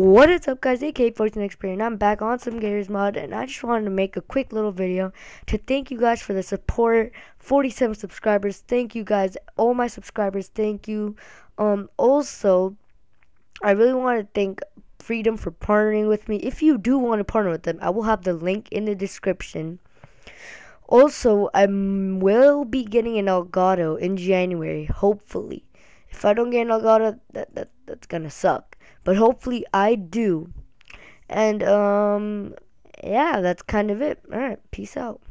What is up guys, ak Fortune Experience. and I'm back on some Gators Mod and I just wanted to make a quick little video to thank you guys for the support, 47 subscribers, thank you guys, all my subscribers, thank you. Um, also, I really want to thank Freedom for partnering with me. If you do want to partner with them, I will have the link in the description. Also, I will be getting an Elgato in January, hopefully. If I don't get an Elgato, that, that, that's gonna suck but hopefully I do. And um yeah, that's kind of it. All right, peace out.